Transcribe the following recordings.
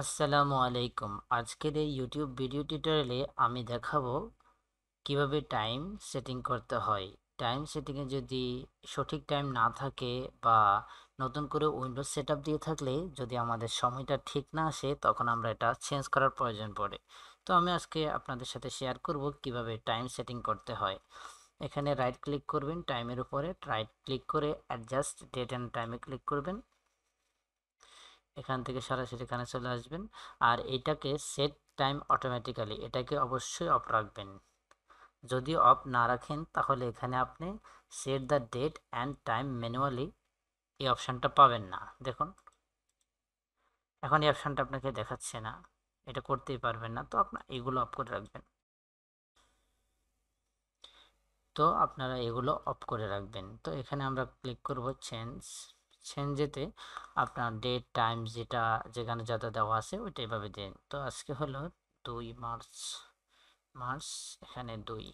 আসসালামু আলাইকুম আজকের এই ইউটিউব ভিডিও টিউটোরিয়ালে আমি দেখাবো কিভাবে টাইম সেটিং করতে হয় টাইম সেটিংয়ে যদি সঠিক টাইম না থাকে বা নতুন করে উইন্ডোজ সেট দিয়ে থাকলে যদি আমাদের সময়টা ঠিক না আসে তখন আমরা এটা চেঞ্জ করার প্রয়োজন পড়ে তো আমি আজকে আপনাদের সাথে শেয়ার করব কিভাবে টাইম সেটিং করতে হয় এখানে রাইট ক্লিক করবেন টাইমের উপরে রাইট ক্লিক করে অ্যাডজাস্ট ডেট অ্যান্ড টাইমে ক্লিক করবেন এখান থেকে সরাসরি এখানে চলে আসবেন আর এটাকে সেট টাইম অটোমেটিক্যালি এটাকে অবশ্যই অফ রাখবেন যদি অফ না রাখেন তাহলে এখানে আপনি set the date and time manually এই অপশানটা পাবেন না দেখুন এখন এই অপশানটা আপনাকে দেখাচ্ছে না এটা করতেই পারবেন না তো আপনার এগুলো অফ করে রাখবেন তো আপনারা এগুলো অফ করে রাখবেন তো এখানে আমরা ক্লিক করব চেঞ্জ সেনজেতে আপনার ডেট টাইম যেটা যেখানে যাতে দেওয়া আছে ওইটা এভাবে দেন তো আজকে হলো দুই মার্চ মার্চ এখানে দুই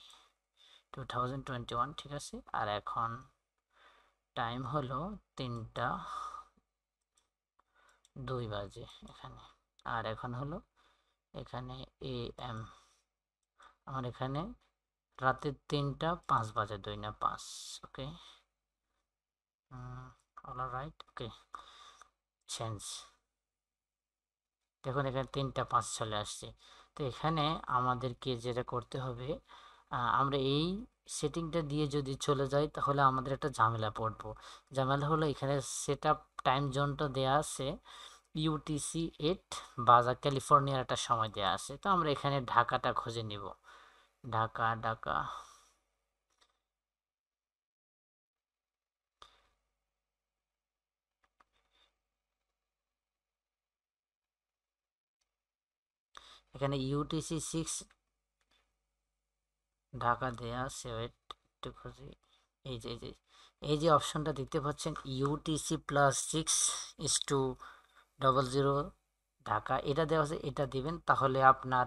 টু থাউজেন্ড টোয়েন্টি ওয়ান ঠিক আছে আর এখন টাইম হলো তিনটা দুই বাজে এখানে আর এখন হলো এখানে এ এম আমার এখানে রাতের তিনটা পাঁচ বাজে দুই না পাঁচ okay all right okay change দেখুন এখানে তিনটা পাঁচ চলে আসছে তো এখানে আমাদেরকে যেটা করতে হবে আমরা এই সেটিংটা দিয়ে যদি চলে যাই তাহলে আমাদের একটা ঝামেলা পড়ব ঝামেলা হলো এখানে সেট আপ টাইম জোনটা দেয়া আছে ইউটিসি এইট বাজার ক্যালিফোর্নিয়ার একটা সময় দেওয়া আছে তো আমরা এখানে ঢাকাটা খুঁজে নিব ঢাকা ঢাকা এখানে ইউটিসি সিক্স ঢাকা দেয়া সেভেন টু একটু খুঁজি এই যে এই যে এই যে অপশনটা দেখতে পাচ্ছেন UTC plus six is two double zero Dhaka এটা দেওয়া আছে এটা দিবেন তাহলে আপনার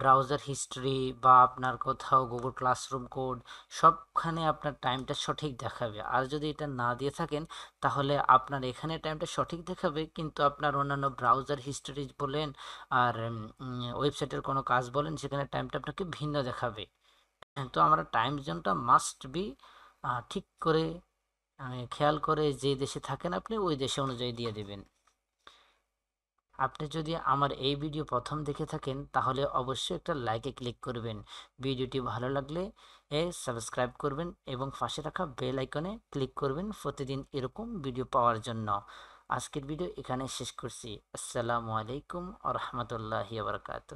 ব্রাউজার হিস্ট্রি বা আপনার কোথাও গুগল ক্লাসরুম কোড সবখানে আপনার টাইমটা সঠিক দেখাবে আর যদি এটা না দিয়ে থাকেন তাহলে আপনার এখানে টাইমটা সঠিক দেখাবে কিন্তু আপনার অন্যান্য ব্রাউজার হিস্ট্রি বলেন আর ওয়েবসাইটের কোনো কাজ বলেন সেখানে টাইমটা আপনাকে ভিন্ন দেখাবে হ্যাঁ, তো আমরা টাইম জোনটা মাস্ট বি ঠিক করে খেয়াল করে যে দেশে থাকেন আপনি ওই দেশে অনুযায়ী দিয়ে দেবেন আপনি যদি আমার এই ভিডিও প্রথম দেখে থাকেন তাহলে অবশ্যই একটা লাইকে ক্লিক করবেন ভিডিওটি ভালো লাগলে এ সাবস্ক্রাইব করবেন এবং পাশে রাখা বেল আইকনে ক্লিক করবেন প্রতিদিন এরকম ভিডিও পাওয়ার জন্য আজকের ভিডিও এখানে শেষ করছি আসসালামু আলাইকুম আ রহমতুল্লাহ বরকাত